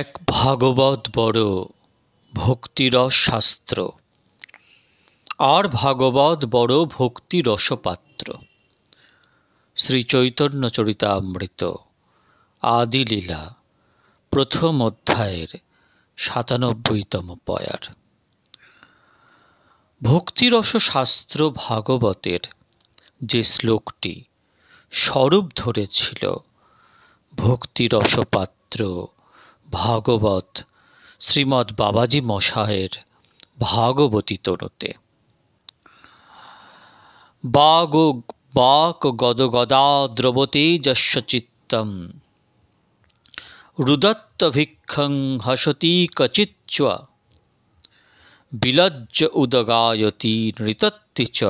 এক ভাগবত বড় ভক্তিরস শাস্ত্র আর ভাগবত বড় ভক্তিরসপাত্র রসপাত্র শ্রী চৈতন্য চরিতামৃত আদিলীলা প্রথম অধ্যায়ের সাতানব্বইতম পয়ার শাস্ত্র ভাগবতের যে শ্লোকটি স্বরূপ ধরেছিল ভক্তিরসপাত্র ভাগবত শ্রীমৎ বাবাজি মশায়ের ভাগবতী তনুতে বাগ বাক গদগদা দ্রবতী যস্য চিত্তম ভিক্ষং হসতি কচিচ্চ বিলজ্জ উদগায়তি নৃতত্তি চ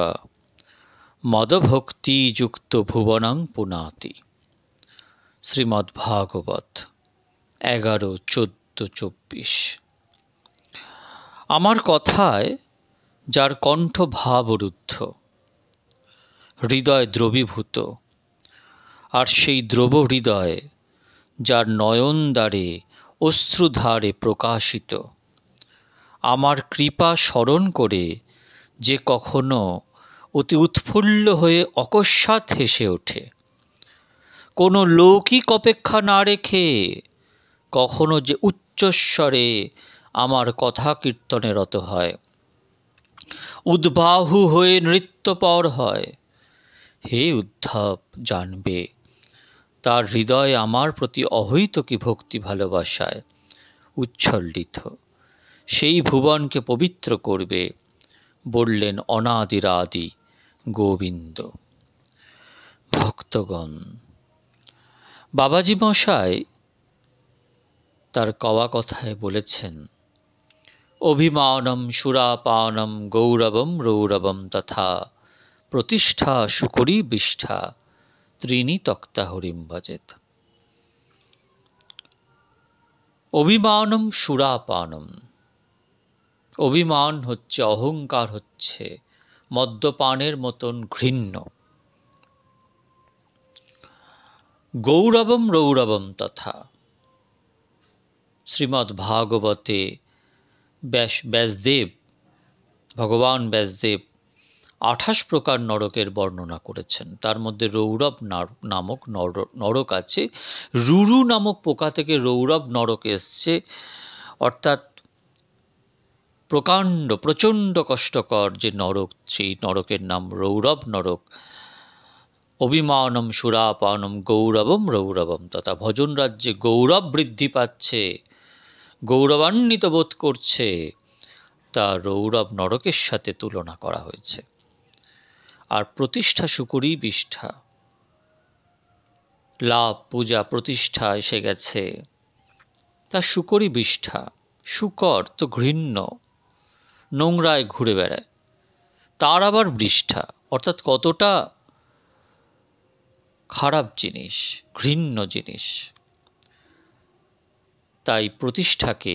মদভক্তিযুক্ত ভুবনং পুনাতি শ্রীমদ্ভাগবত এগারো চোদ্দ চব্বিশ আমার কথায় যার কণ্ঠ ভাবরুদ্ধ হৃদয় দ্রবীভূত আর সেই দ্রব হৃদয় যার নয়ন দ্বারে অশ্রুধারে প্রকাশিত আমার কৃপা স্মরণ করে যে কখনো অতি উৎফুল্ল হয়ে অকস্মাৎ হেসে ওঠে কোনো লৌকিক অপেক্ষা না রেখে কখনো যে উচ্চস্বরে আমার কথা কীর্তনে রত হয় উদ্বাহু হয়ে নৃত্যপর হয় হে উদ্ধব জানবে তার হৃদয় আমার প্রতি অহৈত কি ভক্তি ভালোবাসায় উচ্ছল্লিত সেই ভুবনকে পবিত্র করবে বললেন অনাদিরাদি গোবিন্দ ভক্তগণ বাবাজি মশায় তার কওয়া কথায় বলেছেন অভিমানম সুরাপানম গৌরবম রৌরবম তথা প্রতিষ্ঠা সুকরি বিষ্ঠা ত্রিনি তক্তা হরিম বাজেত অভিমানম সুরাপানম অভিমান হচ্ছে অহংকার হচ্ছে মদ্যপানের মতন ঘৃণ্য গৌরবম রৌরবম তথা শ্রীমদ্ ভাগবতে ব্যাস ব্যাসদেব ভগবান ব্যাসদেব আঠাশ প্রকার নরকের বর্ণনা করেছেন তার মধ্যে রৌরব নামক নরক আছে রুরু নামক পোকা থেকে রৌরব নরক এসছে অর্থাৎ প্রকাণ্ড প্রচণ্ড কষ্টকর যে নরক সেই নরকের নাম রৌরব নরক অভিমানম সুরাপানম গৌরবম রৌরবম তথা ভজন রাজ্যে গৌরব বৃদ্ধি পাচ্ছে গৌরবান্বিত বোধ করছে তা রৌরব নরকের সাথে তুলনা করা হয়েছে আর প্রতিষ্ঠা সুকুরি বিষ্ঠা লাভ পূজা প্রতিষ্ঠা এসে গেছে তা শুকরি বিষ্ঠা শুকর তো ঘৃণ্য নোংরায় ঘুরে বেড়ায় তার আবার বৃষ্ঠা অর্থাৎ কতটা খারাপ জিনিস ঘৃণ্য জিনিস তাই প্রতিষ্ঠাকে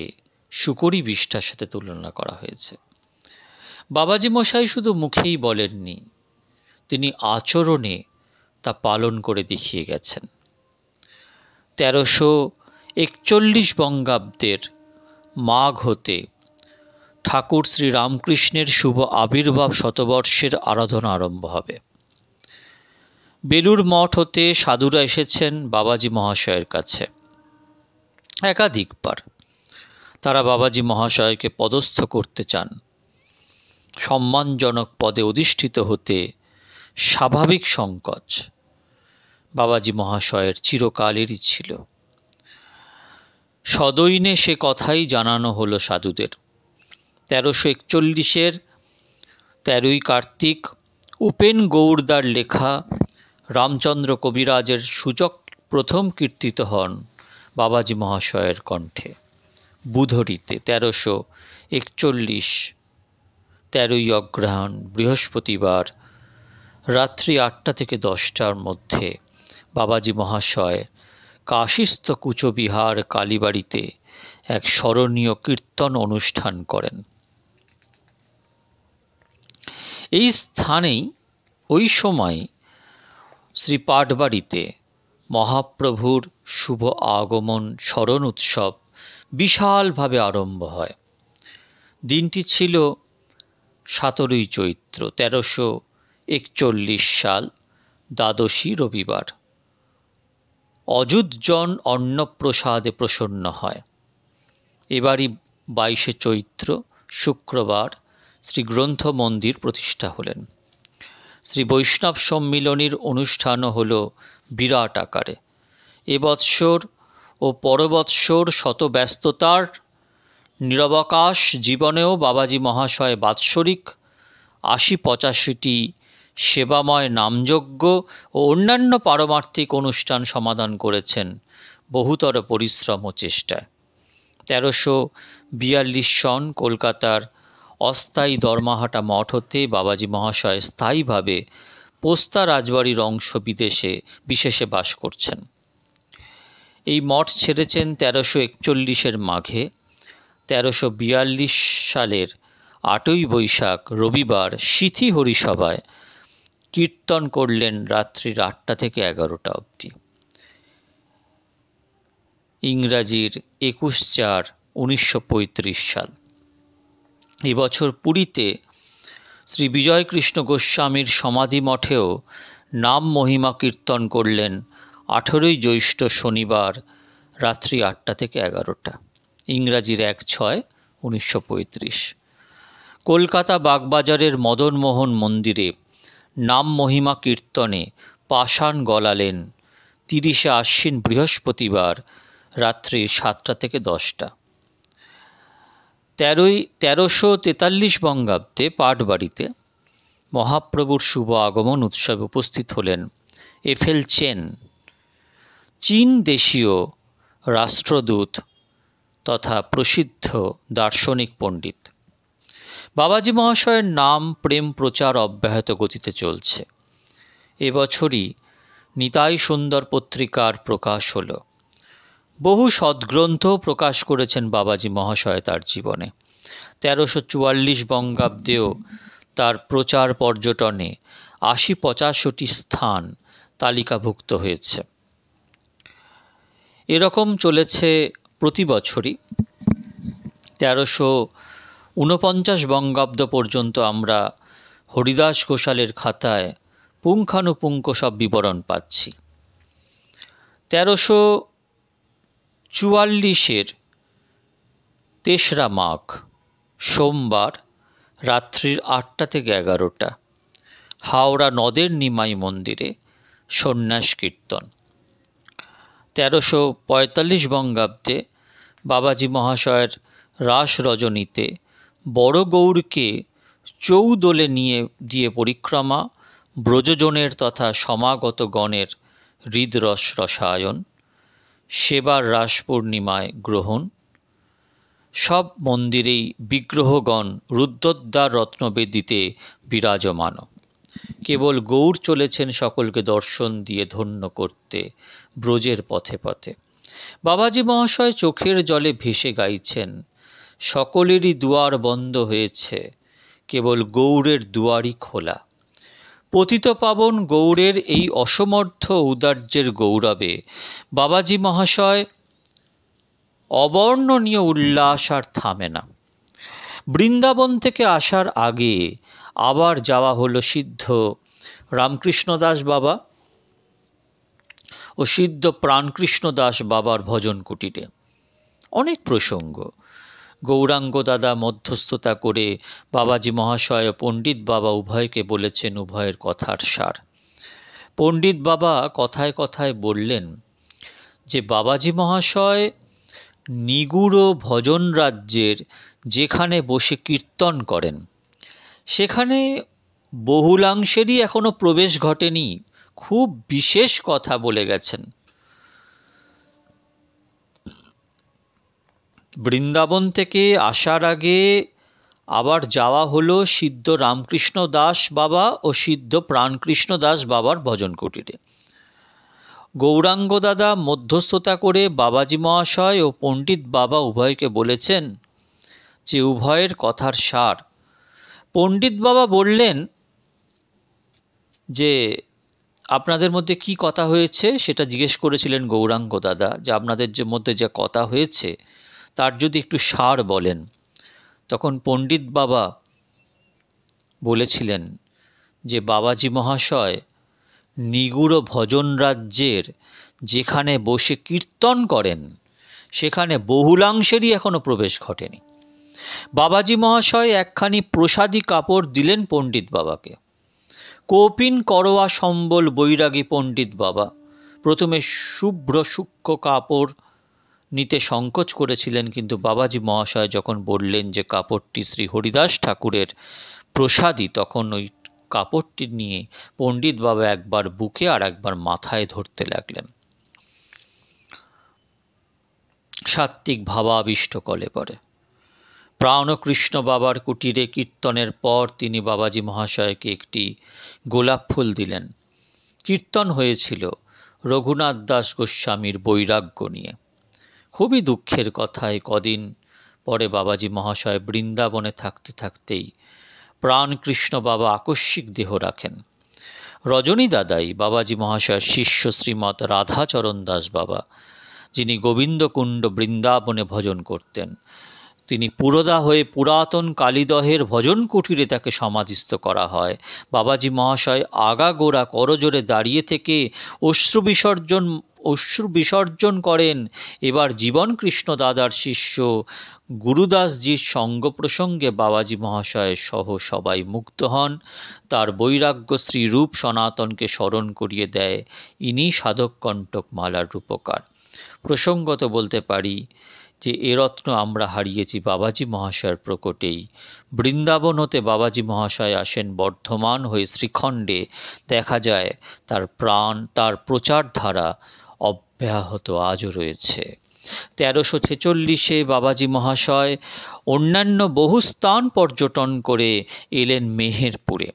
শুকরি বিষ্ঠার সাথে তুলনা করা হয়েছে বাবাজি মশাই শুধু মুখেই বলেননি তিনি আচরণে তা পালন করে দেখিয়ে গেছেন তেরোশো একচল্লিশ বঙ্গাব্দের মাঘ হতে ঠাকুর শ্রী রামকৃষ্ণের শুভ আবির্ভাব শতবর্ষের আরাধনা আরম্ভ হবে বেলুর মঠ হতে সাধুরা এসেছেন বাবাজি মহাশয়ের কাছে একাধিকবার তারা বাবাজি মহাশয়কে পদস্থ করতে চান সম্মানজনক পদে অধিষ্ঠিত হতে স্বাভাবিক সংকোচ বাবাজি মহাশয়ের চিরকালেরই ছিল সদৈনে সে কথাই জানানো হলো সাধুদের তেরোশো একচল্লিশের তেরোই কার্তিক উপেন গৌড়দার লেখা রামচন্দ্র কবিরাজের সূচক প্রথম কীর্তিত হন বাবাজি মহাশয়ের কণ্ঠে বুধরিতে তেরোশো একচল্লিশ তেরোই অগ্রহণ বৃহস্পতিবার রাত্রি আটটা থেকে দশটার মধ্যে বাবাজি মহাশয় কাশিস্থ কুচবিহার কালীবাড়িতে এক স্মরণীয় কীর্তন অনুষ্ঠান করেন এই স্থানেই ওই সময় শ্রী পাটবাড়িতে মহাপ্রভুর শুভ আগমন স্মরণ উৎসব বিশালভাবে আরম্ভ হয় দিনটি ছিল সতেরোই চৈত্র তেরোশো একচল্লিশ সাল দ্বাদশী রবিবার অযুতজন অন্নপ্রসাদে প্রসন্ন হয় এবারই বাইশে চৈত্র শুক্রবার শ্রী গ্রন্থ মন্দির প্রতিষ্ঠা হলেন শ্রী বৈষ্ণব সম্মিলনীর অনুষ্ঠানও হল বিরাট আকারে এবৎসর ও পরবৎসর শত ব্যস্ততার নিরবকাশ জীবনেও বাবাজি মহাশয় বাৎসরিক আশি পঁচাশিটি সেবাময় নামযজ্ঞ ও অন্যান্য পারমার্থিক অনুষ্ঠান সমাধান করেছেন বহুতর পরিশ্রম ও চেষ্টায় তেরোশো বিয়াল্লিশ সন কলকাতার অস্থায়ী দরমাহাটা মঠ হতে বাবাজি মহাশয় স্থায়ীভাবে পোস্তা রাজবাড়ির অংশ বিদেশে বিশেষে বাস করছেন এই মঠ ছেড়েছেন তেরোশো একচল্লিশের মাঘে তেরোশো বিয়াল্লিশ সালের আটই বৈশাখ রবিবার সিথি হরিসভায় কীর্তন করলেন রাত্রির আটটা থেকে এগারোটা অবধি ইংরাজির একুশ চার উনিশশো সাল এবছর পুরীতে শ্রী বিজয়কৃষ্ণ গোস্বামীর সমাধি মঠেও নাম মহিমা কীর্তন করলেন আঠেরোই জ্যৈষ্ঠ শনিবার রাত্রি আটটা থেকে এগারোটা ইংরাজির এক ছয় উনিশশো কলকাতা বাগবাজারের মদনমোহন মন্দিরে নাম মহিমা কীর্তনে পাষাণ গলালেন তিরিশে আশ্বিন বৃহস্পতিবার রাত্রি সাতটা থেকে দশটা তেরোই তেরোশো তেতাল্লিশ বঙ্গাব্দে পাটবাড়িতে মহাপ্রভুর শুভ আগমন উৎসবে উপস্থিত হলেন এফেল চেন চীন দেশীয় রাষ্ট্রদূত তথা প্রসিদ্ধ দার্শনিক পণ্ডিত বাবাজি মহাশয়ের নাম প্রেম প্রচার অব্যাহত গতিতে চলছে এবছরই নিতাই সুন্দর পত্রিকার প্রকাশ হলো বহু সদ্গ্রন্থ প্রকাশ করেছেন বাবাজি মহাশয় তার জীবনে তেরোশো চুয়াল্লিশ বঙ্গাব্দেও তার প্রচার পর্যটনে আশি পঁচাশটি স্থান তালিকাভুক্ত হয়েছে এরকম চলেছে প্রতি বছরই তেরোশো ঊনপঞ্চাশ বঙ্গাব্দ পর্যন্ত আমরা হরিদাস ঘোষালের খাতায় পুঙ্খানুপুঙ্খ সব বিবরণ পাচ্ছি তেরোশো চুয়াল্লিশের তেসরা মাঘ সোমবার রাত্রির আটটা থেকে এগারোটা হাওড়া নদের নিমাই মন্দিরে সন্ন্যাস কীর্তন তেরোশো পঁয়তাল্লিশ বঙ্গাব্দে বাবাজি মহাশয়ের রাস রজনীতে বড় গৌরকে চৌদোলে নিয়ে দিয়ে পরিক্রমা ব্রজজনের তথা সমাগত গণের হৃদরস রসায়ন সেবার রাস পূর্ণিমায় গ্রহণ সব মন্দিরেই বিগ্রহগণ রুদ্রদ্বার রত্নবেদিতে বিরাজমান কেবল গৌর চলেছেন সকলকে দর্শন দিয়ে ধন্য করতে ব্রজের পথে পথে বাবাজি মহাশয় চোখের জলে ভেসে গাইছেন সকলেরই দুয়ার বন্ধ হয়েছে কেবল গৌরের দুয়ারই খোলা পতিত পাবন গৌড়ের এই অসমর্থ ঔদার্যের গৌরবে বাবাজি মহাশয় অবর্ণনীয় উল্লাস আর থামে না বৃন্দাবন থেকে আসার আগে আবার যাওয়া হলো সিদ্ধ রামকৃষ্ণ দাস বাবা ও সিদ্ধ প্রাণকৃষ্ণ দাস বাবার ভজন কুটিরে অনেক প্রসঙ্গ গৌরাঙ্গ দাদা মধ্যস্থতা করে বাবাজি মহাশয় ও পণ্ডিত বাবা উভয়কে বলেছেন উভয়ের কথার সার পণ্ডিত বাবা কথায় কথায় বললেন যে বাবাজি মহাশয় নিগুড় ভজন রাজ্যের যেখানে বসে কীর্তন করেন সেখানে বহুলাংশেরই এখনও প্রবেশ ঘটেনি খুব বিশেষ কথা বলে গেছেন বৃন্দাবন থেকে আসার আগে আবার যাওয়া হলো সিদ্ধ রামকৃষ্ণ দাস বাবা ও সিদ্ধ প্রাণকৃষ্ণ দাস বাবার ভজন কুটিরে গৌরাঙ্গ দাদা মধ্যস্থতা করে বাবাজি মহাশয় ও পণ্ডিত বাবা উভয়কে বলেছেন যে উভয়ের কথার সার পণ্ডিত বাবা বললেন যে আপনাদের মধ্যে কি কথা হয়েছে সেটা জিজ্ঞেস করেছিলেন গৌরাঙ্গ দাদা যে আপনাদের যে মধ্যে যে কথা হয়েছে তার যদি একটু সার বলেন তখন পণ্ডিত বাবা বলেছিলেন যে বাবাজি মহাশয় নিগুড় ভজন রাজ্যের যেখানে বসে কীর্তন করেন সেখানে বহুলাংশেরই এখনও প্রবেশ ঘটেনি বাবাজি মহাশয় একখানি প্রসাদী কাপড় দিলেন পণ্ডিত বাবাকে কোপিন করোয়া সম্বল বৈরাগী পণ্ডিত বাবা প্রথমে শুভ্র সূক্ষ্ম কাপড় নিতে সংকোচ করেছিলেন কিন্তু বাবাজি মহাশয় যখন বললেন যে কাপড়টি শ্রী হরিদাস ঠাকুরের প্রসাদী তখন ওই কাপড়টি নিয়ে পণ্ডিত বাবা একবার বুকে আর একবার মাথায় ধরতে লাগলেন সাত্ত্বিক ভাবাবিষ্ট কলে পরে প্রাণকৃষ্ণ বাবার কুটিরে কীর্তনের পর তিনি বাবাজি মহাশয়কে একটি গোলাপ ফুল দিলেন কীর্তন হয়েছিল রঘুনাথ দাস গোস্বামীর বৈরাগ্য নিয়ে খুবই দুঃখের কথা কদিন পরে বাবাজি মহাশয় বৃন্দাবনে থাকতে থাকতেই প্রাণকৃষ্ণ বাবা আকস্মিক দেহ রাখেন রজনী দাদাই বাবাজি মহাশয়ের শিষ্য শ্রীমৎ রাধাচরণ দাস বাবা যিনি গোবিন্দকুণ্ড বৃন্দাবনে ভজন করতেন তিনি পুরোদা হয়ে পুরাতন কালীদহের ভজন কুটিরে তাকে সমাধিস্থ করা হয় বাবাজি মহাশয় আগাগোড়া করজোরে দাঁড়িয়ে থেকে অশ্রু বিসর্জন অশ্রু বিসর্জন করেন এবার জীবন কৃষ্ণ দাদার শিষ্য গুরুদাসজির সঙ্গ প্রসঙ্গে বাবাজি মহাশয় সহ সবাই মুক্ত হন তার বৈরাগ্য শ্রীরূপ সনাতনকে স্মরণ করিয়ে দেয় ইনি সাধক কণ্টক মালার রূপকার প্রসঙ্গত বলতে পারি যে এ রত্ন আমরা হারিয়েছি বাবাজি মহাশয়ের প্রকটেই বৃন্দাবন হতে বাবাজি মহাশয় আসেন বর্ধমান হয়ে শ্রীখণ্ডে দেখা যায় তার প্রাণ তার প্রচারধারা অব্যাহত আজও রয়েছে তেরোশো ছেচল্লিশে বাবাজি মহাশয় অন্যান্য বহু স্থান পর্যটন করে এলেন মেহেরপুরে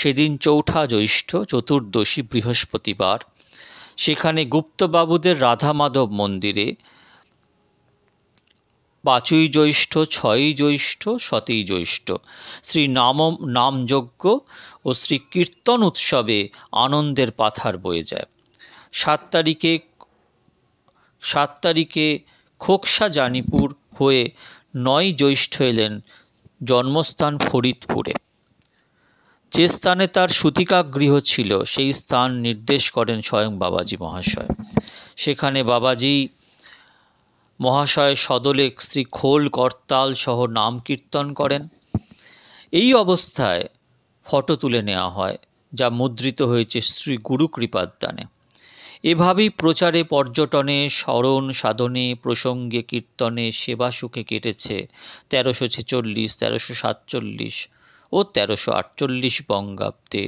সেদিন চৌঠা জ্যৈষ্ঠ চতুর্দশী বৃহস্পতিবার সেখানে গুপ্তবাবুদের রাধামাধব মন্দিরে পাঁচই জ্যৈষ্ঠ ছয়ই জ্যৈষ্ঠ সতেই জ্যৈষ্ঠ শ্রী নাম নামযজ্ঞ ও শ্রী কীর্তন উৎসবে আনন্দের পাথার বয়ে যায় সাত তারিখে সাত তারিখে খোকসা জানিপুর হয়ে নয় জ্যৈষ্ঠ এলেন জন্মস্থান ফরিদপুরে যে স্থানে তার সুতিকাগৃহ ছিল সেই স্থান নির্দেশ করেন স্বয়ং বাবাজি মহাশয় সেখানে বাবাজি মহাশয় সদলে শ্রী খোল করতাল সহ নাম কীর্তন করেন এই অবস্থায় ফটো তুলে নেওয়া হয় যা মুদ্রিত হয়েছে শ্রী গুরু কৃপাদানে এভাবেই প্রচারে পর্যটনে স্মরণ সাধনে প্রসঙ্গে কীর্তনে সেবা সুখে কেটেছে তেরোশো ছেচল্লিশ তেরোশো সাতচল্লিশ ও তেরোশো আটচল্লিশ বঙ্গাব্দে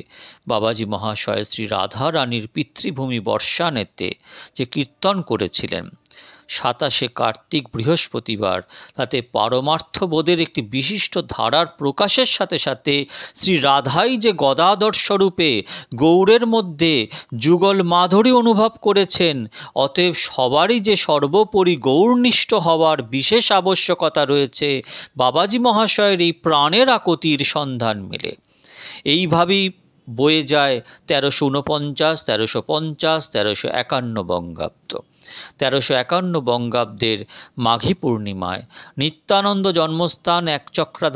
বাবাজি মহাশয় শ্রী রাধারানীর পিতৃভূমি বর্ষানেতে যে কীর্তন করেছিলেন সাতাশে কার্তিক বৃহস্পতিবার তাতে পারমার্থ বোধের একটি বিশিষ্ট ধারার প্রকাশের সাথে সাথে শ্রী রাধাই যে গদাধর স্বরূপে গৌরের মধ্যে যুগল মাধুরী অনুভব করেছেন অতএব সবারই যে সর্বোপরি গৌরনিষ্ঠ হওয়ার বিশেষ আবশ্যকতা রয়েছে বাবাজি মহাশয়ের এই প্রাণের আকতির সন্ধান মেলে এইভাবেই বয়ে যায় তেরোশো ঊনপঞ্চাশ তেরোশো পঞ্চাশ তেরোশো একান্ন বঙ্গাব্দ তেরোশো একান্ন বঙ্গাব্দের মাঘী পূর্ণিমায় নিত্যানন্দ জন্মস্থান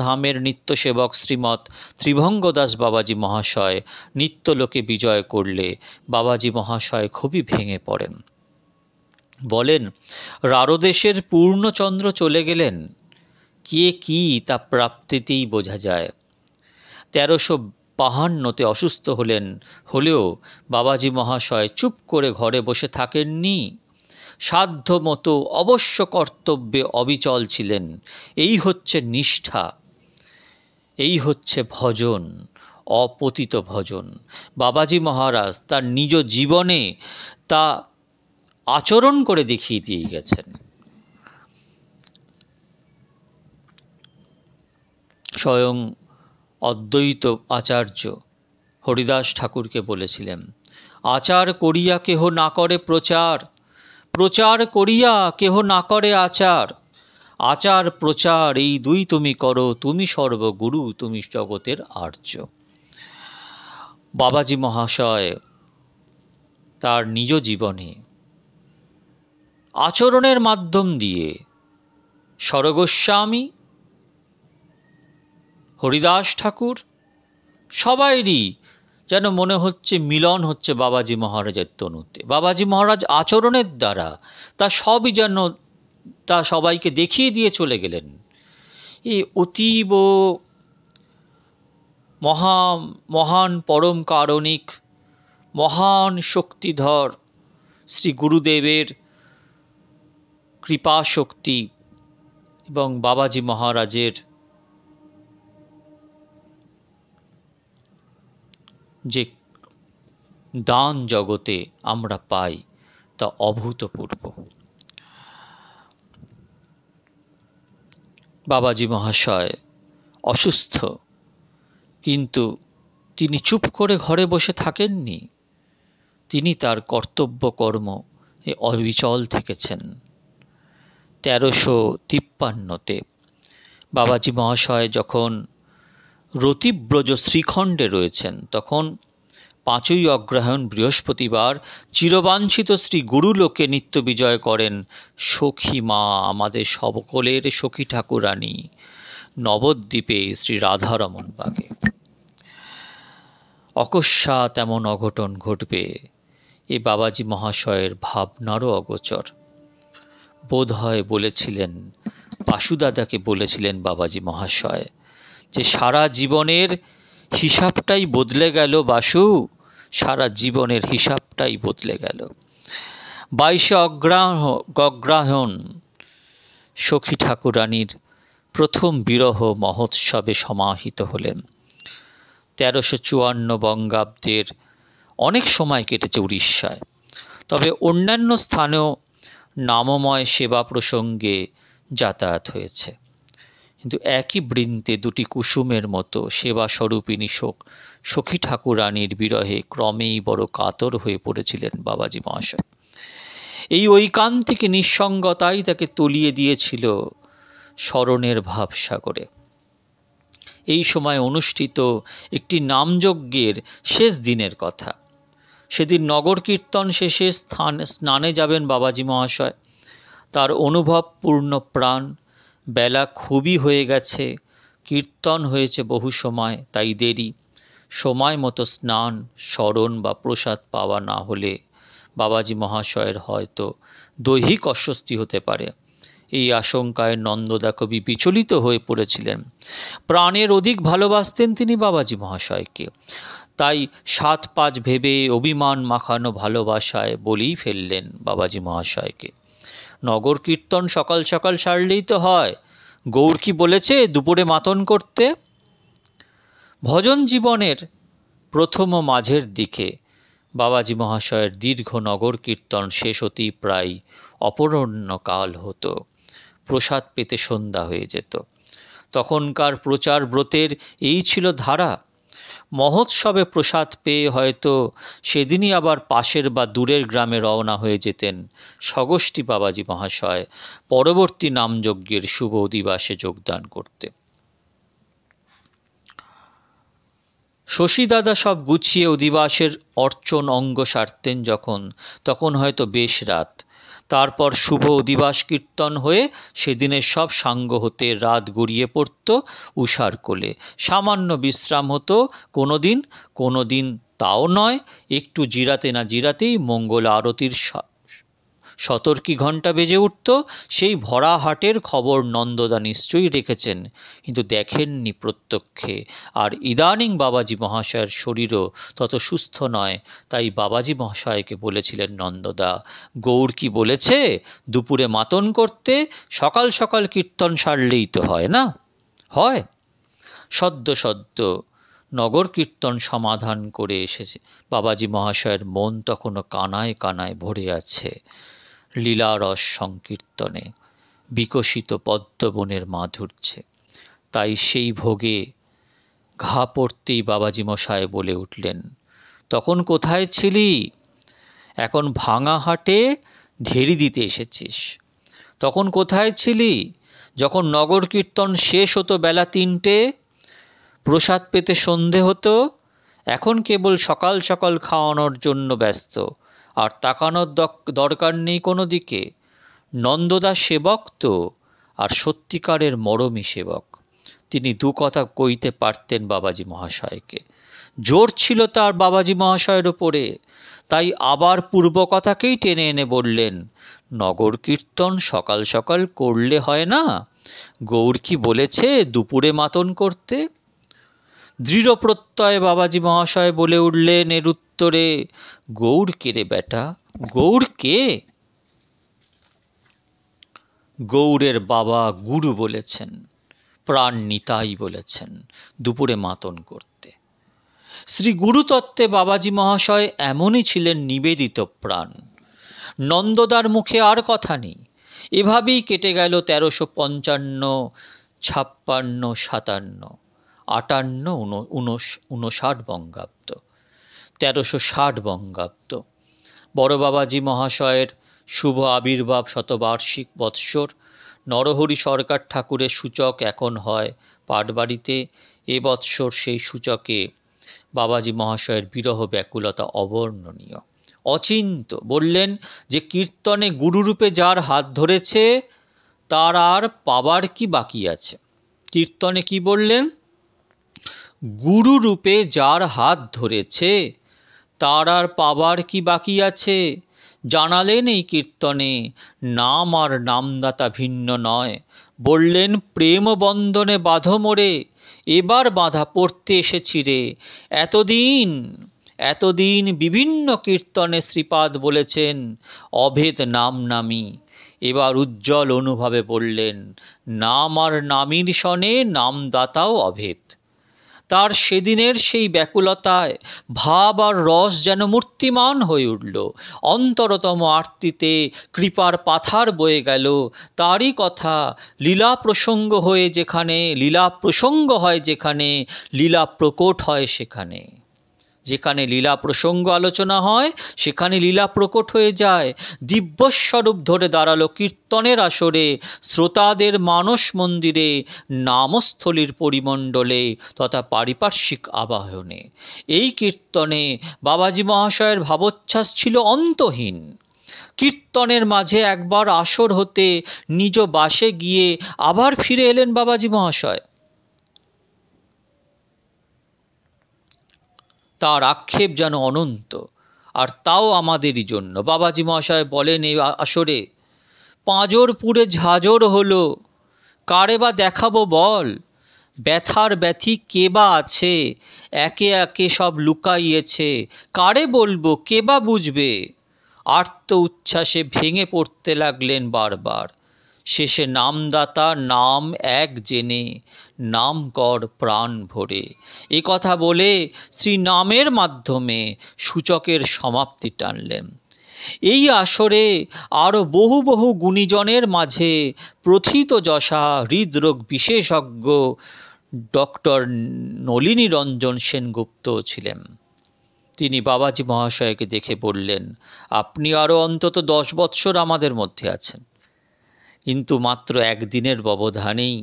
ধামের নিত্যসেবক শ্রীমৎ ত্রিভঙ্গদাস বাবাজি মহাশয় নিত্যলোকে বিজয় করলে বাবাজি মহাশয় খুবই ভেঙে পড়েন বলেন রারদেশের পূর্ণচন্দ্র চলে গেলেন কে কি তা প্রাপ্তিতেই বোঝা যায় তেরোশো পাহান্নতে অসুস্থ হলেন হলেও বাবাজি মহাশয় চুপ করে ঘরে বসে থাকেননি সাধ্য মতো অবশ্য কর্তব্যে অবিচল ছিলেন এই হচ্ছে নিষ্ঠা এই হচ্ছে ভজন অপতিত ভজন বাবাজি মহারাজ তার নিজ জীবনে তা আচরণ করে দেখিয়ে দিয়ে গেছেন স্বয়ং অদ্বৈত আচার্য হরিদাস ঠাকুরকে বলেছিলেন আচার করিয়া কেহ না করে প্রচার প্রচার করিয়া কেহ না করে আচার আচার প্রচার এই দুই তুমি করো তুমি সর্বগুরু তুমি জগতের আর্য বাবাজি মহাশয় তার নিজ জীবনে আচরণের মাধ্যম দিয়ে স্বরগোস্বামী হরিদাস ঠাকুর সবাইরই যেন মনে হচ্ছে মিলন হচ্ছে বাবাজি মহারাজের তনুতে বাবাজি মহারাজ আচরণের দ্বারা তা সবই যেন তা সবাইকে দেখিয়ে দিয়ে চলে গেলেন এই অতীব মহা মহান পরম কারণিক মহান শক্তিধর শ্রী গুরুদেবের কৃপা শক্তি এবং বাবাজি মহারাজের যে দান জগতে আমরা পাই তা অভূতপূর্ব বাবাজি মহাশয় অসুস্থ কিন্তু তিনি চুপ করে ঘরে বসে থাকেননি তিনি তার কর্তব্য কর্ম অবিচল থেকেছেন তেরোশো তিপ্পান্নতে বাবাজি মহাশয় যখন রতিব্রজ শ্রীখণ্ডে রয়েছেন তখন পাঁচই অগ্রহায়ণ বৃহস্পতিবার চিরবাঞ্ছিত শ্রী গুরুলোকে নিত্য বিজয় করেন সখী মা আমাদের সকলের সখী ঠাকুরানী নবদ্বীপে শ্রী রাধারমণ বাগে অকস্মা তেমন অঘটন ঘটবে এ বাবাজি মহাশয়ের ভাবনারও অগোচর বোধ হয় বলেছিলেন বাসুদাদাকে বলেছিলেন বাবাজি মহাশয় যে সারা জীবনের হিসাবটাই বদলে গেল বাসু সারা জীবনের হিসাবটাই বদলে গেল বাইশে অগ্রাহ অগ্রাহণ সখী ঠাকুরানীর প্রথম বিরহ মহোৎসবে সমাহিত হলেন তেরোশো চুয়ান্ন বঙ্গাব্দের অনেক সময় কেটেছে উড়িষ্যায় তবে অন্যান্য স্থানেও নামময় সেবা প্রসঙ্গে যাতায়াত হয়েছে কিন্তু একই বৃন্তে দুটি কুসুমের মতো স্বরূপিনী শোক সখী ঠাকুরানীর বিরহে ক্রমেই বড় কাতর হয়ে পড়েছিলেন বাবাজি মহাশয় এই ঐকান্তিক নিঃসঙ্গতাই তাকে তলিয়ে দিয়েছিল স্মরণের ভাবসাগরে এই সময় অনুষ্ঠিত একটি নামযজ্ঞের শেষ দিনের কথা সেদিন নগর কীর্তন শেষে স্থান স্নানে যাবেন বাবাজি মহাশয় তার অনুভবপূর্ণ প্রাণ বেলা খুবই হয়ে গেছে কীর্তন হয়েছে বহু সময় তাই দেরি সময় মতো স্নান স্মরণ বা প্রসাদ পাওয়া না হলে বাবাজি মহাশয়ের হয়তো দৈহিক অস্বস্তি হতে পারে এই আশঙ্কায় নন্দদা কবি বিচলিত হয়ে পড়েছিলেন প্রাণের অধিক ভালোবাসতেন তিনি বাবাজি মহাশয়কে তাই সাত পাঁচ ভেবে অভিমান মাখানো ভালোবাসায় বলেই ফেললেন বাবাজি মহাশয়কে নগর কীর্তন সকাল সকাল সারলেই তো হয় গৌর কি বলেছে দুপুরে মাতন করতে ভজন জীবনের প্রথম ও মাঝের দিকে বাবাজি মহাশয়ের দীর্ঘ নগর কীর্তন শেষ হতেই প্রায় কাল হতো প্রসাদ পেতে সন্ধ্যা হয়ে যেত তখনকার প্রচার ব্রতের এই ছিল ধারা মহোৎসবে প্রসাদ পেয়ে হয়তো সেদিনই আবার পাশের বা দূরের গ্রামে রওনা হয়ে যেতেন সগোষ্ঠী বাবাজি মহাশয় পরবর্তী নামযজ্ঞের শুভ দিবাসে যোগদান করতে শশীদাদা সব গুছিয়ে অধিবাসের অর্চন অঙ্গ সারতেন যখন তখন হয়তো বেশ রাত তারপর শুভ অধিবাস কীর্তন হয়ে সেদিনের সব সাঙ্গ হতে রাত গড়িয়ে পড়ত উষার কোলে সামান্য বিশ্রাম হতো কোনো দিন কোনো দিন তাও নয় একটু জিরাতে না জিরাতেই মঙ্গল আরতির সতর্কী ঘণ্টা বেজে উঠত সেই ভরা হাটের খবর নন্দদা নিশ্চয়ই রেখেছেন কিন্তু দেখেননি প্রত্যক্ষে আর ইদানিং বাবাজি মহাশয়ের শরীরও তত সুস্থ নয় তাই বাবাজি মহাশয়কে বলেছিলেন নন্দদা গৌর কি বলেছে দুপুরে মাতন করতে সকাল সকাল কীর্তন সারলেই তো হয় না হয় সদ্য সদ্য নগর কীর্তন সমাধান করে এসেছে বাবাজি মহাশয়ের মন তখনও কানায় কানায় ভরে আছে লীলারস সংকীর্তনে বিকশিত পদ্মবনের মাধুর্যে তাই সেই ভোগে ঘা পড়তেই বাবাজি মশায় বলে উঠলেন তখন কোথায় ছিলি এখন ভাঙা হাটে ঢেরি দিতে এসেছিস তখন কোথায় ছিলি যখন নগর কীর্তন শেষ হতো বেলা তিনটে প্রসাদ পেতে সন্ধে হতো এখন কেবল সকাল সকাল খাওয়ানোর জন্য ব্যস্ত আর তাকানোর দরকার নেই কোনো দিকে নন্দদা সেবক তো আর সত্যিকারের মরমী সেবক তিনি দু কথা কইতে পারতেন বাবাজি মহাশয়কে জোর ছিল তার বাবাজি মহাশয়ের ওপরে তাই আবার পূর্ব কথাকেই টেনে এনে বললেন নগর কীর্তন সকাল সকাল করলে হয় না গৌর কি বলেছে দুপুরে মাতন করতে দৃঢ় প্রত্যয় বাবাজি মহাশয় বলে উঠলেন এর উত্তরে গৌড় কে রে বেটা গৌড় কে গৌড়ের বাবা গুরু বলেছেন প্রাণ নিতাই বলেছেন দুপুরে মাতন করতে শ্রী গুরুতত্ত্বে বাবাজি মহাশয় এমনই ছিলেন নিবেদিত প্রাণ নন্দদার মুখে আর কথা নেই এভাবেই কেটে গেল তেরোশো পঞ্চান্ন ছাপ্পান্ন সাতান্ন আটান্ন উনষাট বঙ্গাব্দ তেরোশো ষাট বঙ্গাব্দ বড় বাবাজি মহাশয়ের শুভ আবির্ভাব শতবার্ষিক বৎসর নরহরি সরকার ঠাকুরের সূচক এখন হয় পাটবাড়িতে এ বৎসর সেই সূচকে বাবাজি মহাশয়ের বিরহ ব্যাকুলতা অবর্ণনীয় অচিন্ত বললেন যে কীর্তনে গুরুরূপে যার হাত ধরেছে তার আর পাবার কি বাকি আছে কীর্তনে কি বললেন গুরুরূপে যার হাত ধরেছে তার আর পাবার কি বাকি আছে জানালেন এই কীর্তনে নাম আর নামদাতা ভিন্ন নয় বললেন প্রেম বন্ধনে বাঁধো মোরে এবার বাঁধা পড়তে এসেছি রে এতদিন এতদিন বিভিন্ন কীর্তনে শ্রীপাদ বলেছেন অভেদ নাম নামি এবার উজ্জ্বল অনুভবে বললেন নাম আর নামির সনে নামদাতাও অভেদ তার সেদিনের সেই ব্যাকুলতায় ভাব আর রস যেন মূর্তিমান হয়ে উঠল অন্তরতম আরতিতে কৃপার পাথার বয়ে গেল তারই কথা লীলা প্রসঙ্গ হয়ে যেখানে লীলা প্রসঙ্গ হয় যেখানে লীলা প্রকট হয় সেখানে যেখানে লীলা প্রসঙ্গ আলোচনা হয় সেখানে লীলা প্রকট হয়ে যায় দিব্যস্বরূপ ধরে দাঁড়ালো কীর্তনের আসরে শ্রোতাদের মানস মন্দিরে নামস্থলীর পরিমণ্ডলে তথা পারিপার্শ্বিক আবাহনে এই কীর্তনে বাবাজি মহাশয়ের ভাবোচ্ছ্বাস ছিল অন্তহীন কীর্তনের মাঝে একবার আসর হতে নিজ বাসে গিয়ে আবার ফিরে এলেন বাবাজি মহাশয় তার আক্ষেপ যেন অনন্ত আর তাও আমাদেরই জন্য বাবাজি মহাশয় বলেন এই আসরে পাঁজর পুড়ে ঝাঁজর হলো কারে বা দেখাবো বল ব্যথার ব্যথি কেবা আছে একে একে সব লুকাইয়েছে কারে বলবো কেবা বুঝবে আর্ত উচ্ছ্বাসে ভেঙে পড়তে লাগলেন বারবার শেষে নামদাতা নাম এক জেনে নাম কর প্রাণ ভরে এ কথা বলে শ্রীনামের মাধ্যমে সূচকের সমাপ্তি টানলেন এই আসরে আরও বহু বহু গুণীজনের মাঝে প্রথিত যশা হৃদরোগ বিশেষজ্ঞ ডক্টর নলিনী রঞ্জন সেনগুপ্ত ছিলেন তিনি বাবাজি মহাশয়কে দেখে বললেন আপনি আরও অন্তত দশ বৎসর আমাদের মধ্যে আছেন কিন্তু মাত্র একদিনের ব্যবধানেই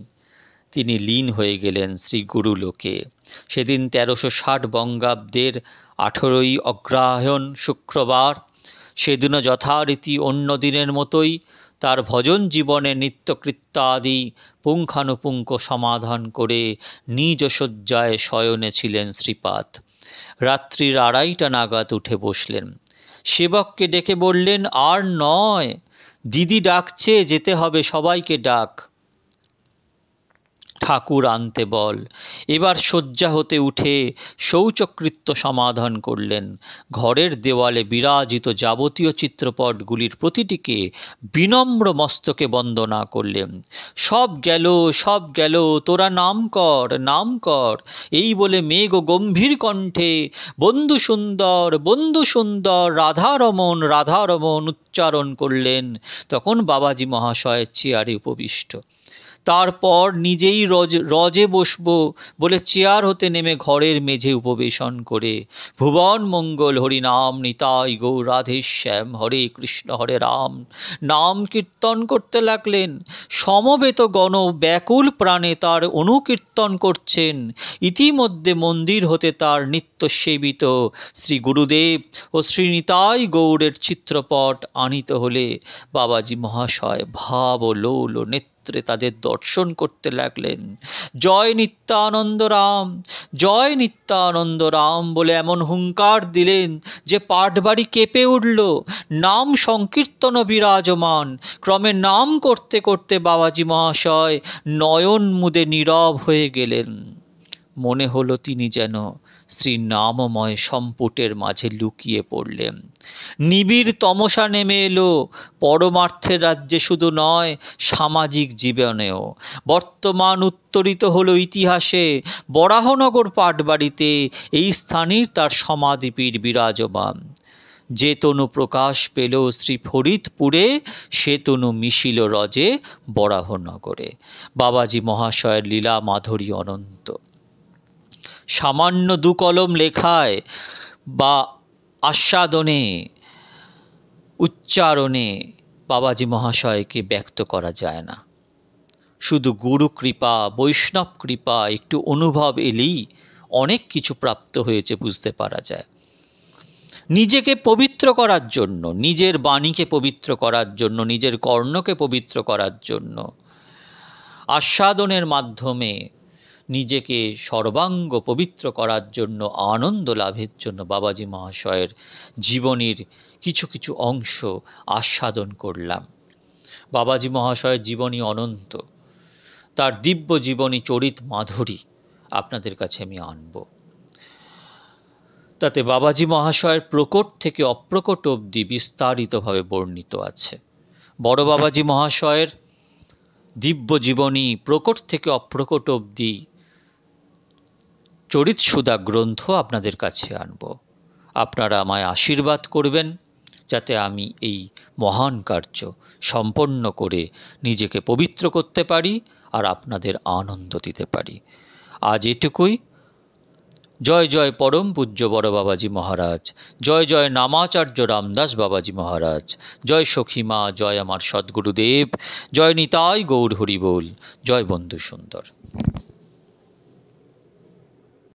তিনি লীন হয়ে গেলেন শ্রী গুরুলোকে সেদিন তেরোশো ষাট বঙ্গাব্দের আঠেরোই অগ্রায়ণ শুক্রবার সেদিনও যথারীতি অন্য দিনের মতোই তার ভজন জীবনে নিত্যকৃত্যাদি পুঙ্খানুপুঙ্খ সমাধান করে নিজ শয্যায় শয়নে ছিলেন শ্রীপাদ রাত্রির আড়াইটা নাগাদ উঠে বসলেন সেবককে ডেকে বললেন আর নয় দিদি ডাকছে যেতে হবে সবাইকে ডাক ঠাকুর আনতে বল এবার শয্যা হতে উঠে শৌচকৃত্য সমাধান করলেন ঘরের দেওয়ালে বিরাজিত যাবতীয় চিত্রপটগুলির প্রতিটিকে বিনম্র মস্তকে বন্দনা করলেন সব গেল সব গেল তোরা নাম কর নাম কর এই বলে মেঘ গম্ভীর কণ্ঠে বন্ধু সুন্দর বন্ধু সুন্দর রাধারমন রাধারমন উচ্চারণ করলেন তখন বাবাজি মহাশয়ের চেয়ারে উপবিষ্ট তারপর নিজেই রজ রজে বসব বলে চেয়ার হতে নেমে ঘরের মেঝে উপবেশন করে ভুবন মঙ্গল হরিনাম নিতাই গৌ রাধেশ্যাম হরে কৃষ্ণ হরে রাম নাম কীর্তন করতে লাগলেন সমবেত গণ ব্যাকুল প্রাণে তার অনুকীর্তন করছেন ইতিমধ্যে মন্দির হতে তার নিত্য সেবিত শ্রী গুরুদেব ও শ্রী নিতাই গৌরের চিত্রপট আনিত হলে বাবাজি মহাশয় ভাব ও লৌল নেত্র রাত্রে তাদের দর্শন করতে লাগলেন জয় নিত্যানন্দ রাম জয় নিত্যানন্দ রাম বলে এমন হুঙ্কার দিলেন যে পাটবাড়ি কেঁপে উঠল নাম সংকীর্তন বিরাজমান ক্রমে নাম করতে করতে বাবাজি মহাশয় নয়ন মুদে নীরব হয়ে গেলেন মনে হলো তিনি যেন শ্রী নামময় সম্পুটের মাঝে লুকিয়ে পড়লেন নিবিড় তমসা নেমে এলো পরমার্থের রাজ্যে শুধু নয় সামাজিক জীবনেও বর্তমান উত্তরিত হলো ইতিহাসে বরাহনগর পাটবাড়িতে এই স্থানের তার সমাধিপীঠ বিরাজমান যে তনু প্রকাশ পেল শ্রী ফরিদপুরে সে তনু মিশিল রজে বরাহনগরে বাবাজি মহাশয়ের লীলা মাধুরী অনন্ত সামান্য দুকলম লেখায় বা আস্বাদনে উচ্চারণে বাবাজি মহাশয়কে ব্যক্ত করা যায় না শুধু গুরু কৃপা বৈষ্ণব কৃপা একটু অনুভব এলেই অনেক কিছু প্রাপ্ত হয়েছে বুঝতে পারা যায় নিজেকে পবিত্র করার জন্য নিজের বাণীকে পবিত্র করার জন্য নিজের কর্ণকে পবিত্র করার জন্য আস্বাদনের মাধ্যমে নিজেকে সর্বাঙ্গ পবিত্র করার জন্য আনন্দ লাভের জন্য বাবাজি মহাশয়ের জীবনীর কিছু কিছু অংশ আস্বাদন করলাম বাবাজি মহাশয়ের জীবনী অনন্ত তার দিব্য জীবনী চরিত মাধুরী আপনাদের কাছে আমি আনব তাতে বাবাজি মহাশয়ের প্রকট থেকে অপ্রকট অবধি বিস্তারিতভাবে বর্ণিত আছে বড় বাবাজি মহাশয়ের দিব্য জীবনী প্রকট থেকে অপ্রকট অবধি চরিত সুদা গ্রন্থ আপনাদের কাছে আনব আপনারা আমায় আশীর্বাদ করবেন যাতে আমি এই মহান কার্য সম্পন্ন করে নিজেকে পবিত্র করতে পারি আর আপনাদের আনন্দ দিতে পারি আজ এটুকুই জয় জয় পরম পূজ্য বড় বাবাজি মহারাজ জয় জয় নামাচার্য রামদাস বাবাজি মহারাজ জয় সখীমা জয় আমার সদ্গুরুদেব জয় নিতাই গৌর হরিবোল জয় বন্ধু সুন্দর